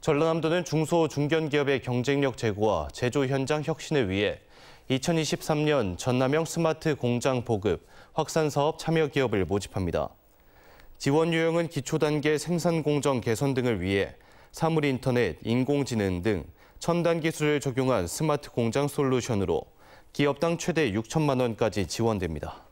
전라남도는 중소 중견 기업의 경쟁력 제고와 제조 현장 혁신을 위해 2023년 전남형 스마트 공장 보급 확산 사업 참여 기업을 모집합니다. 지원 유형은 기초 단계 생산 공정 개선 등을 위해 사물 인터넷, 인공지능 등 첨단 기술을 적용한 스마트 공장 솔루션으로 기업당 최대 6천만 원까지 지원됩니다.